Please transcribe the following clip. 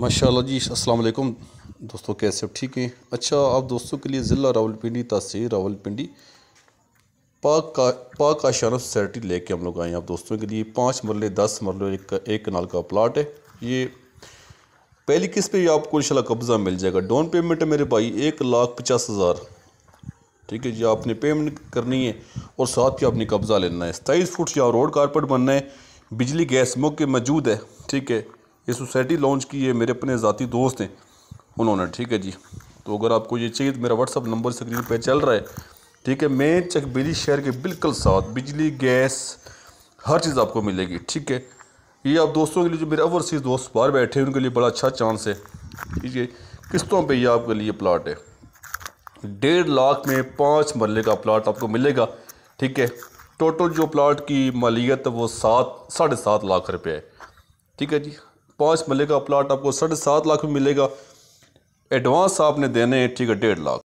माशा जी असलकुम दोस्तों कैसे सब ठीक हैं अच्छा आप दोस्तों के लिए ज़िला रावलपिंडी तहसील रावलपिंडी पाक का पाक आशारफ सोसाइटी लेके हम लोग आए हैं आप दोस्तों के लिए पाँच मरले दस मरल एक, एक कनाल का प्लाट है ये पहली किस्त पे आपको इन कब्ज़ा मिल जाएगा डाउन पेमेंट है मेरे भाई एक लाख पचास हज़ार ठीक है जी आपने पेमेंट करनी है और साथ ही आपने कब्ज़ा लेना है सताईस फुट या रोड कारपेट बनना है बिजली गैस मौके मौजूद है ठीक है ये सोसाइटी लॉन्च की है मेरे अपने ज़ाती दोस्त हैं उन्होंने ठीक है जी तो अगर आपको ये चाहिए तो मेरा व्हाट्सअप नंबर स्क्रीन पर चल रहा है ठीक है मैं चकबेली शहर के बिल्कुल साथ बिजली गैस हर चीज़ आपको मिलेगी ठीक है ये आप दोस्तों के लिए जो मेरे ओवरसीज़ दोस्त बाहर बैठे हैं उनके लिए बड़ा अच्छा चांस है ठीक है किस्तों पे ये आपके लिए प्लाट है डेढ़ लाख में पाँच मरले का प्लाट आपको मिलेगा ठीक है टोटल जो प्लाट की मालियत है वो सात साढ़े सात लाख रुपये है ठीक है जी पाँच मिलेगा का प्लाट आपको साढ़े सात लाख में मिलेगा एडवांस आपने देने हैं ठीक है डेढ़ लाख